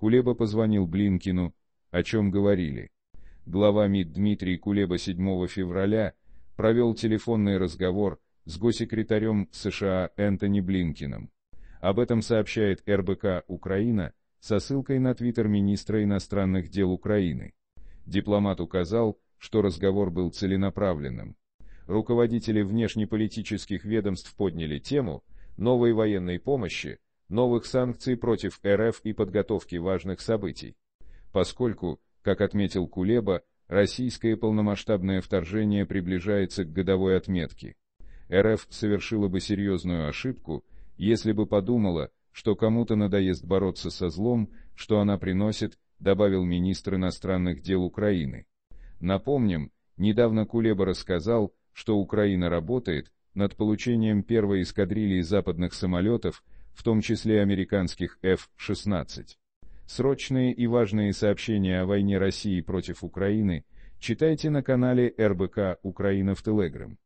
Кулеба позвонил Блинкину, о чем говорили. Глава МИД Дмитрий Кулеба 7 февраля провел телефонный разговор с госсекретарем США Энтони Блинкиным. Об этом сообщает РБК «Украина» со ссылкой на твиттер министра иностранных дел Украины. Дипломат указал, что разговор был целенаправленным. Руководители внешнеполитических ведомств подняли тему новой военной помощи новых санкций против РФ и подготовки важных событий, поскольку, как отметил Кулеба, российское полномасштабное вторжение приближается к годовой отметке. РФ совершила бы серьезную ошибку, если бы подумала, что кому-то надоест бороться со злом, что она приносит, добавил министр иностранных дел Украины. Напомним, недавно Кулеба рассказал, что Украина работает над получением первой эскадрильи западных самолетов, в том числе американских F-16. Срочные и важные сообщения о войне России против Украины читайте на канале РБК «Украина в Телеграм».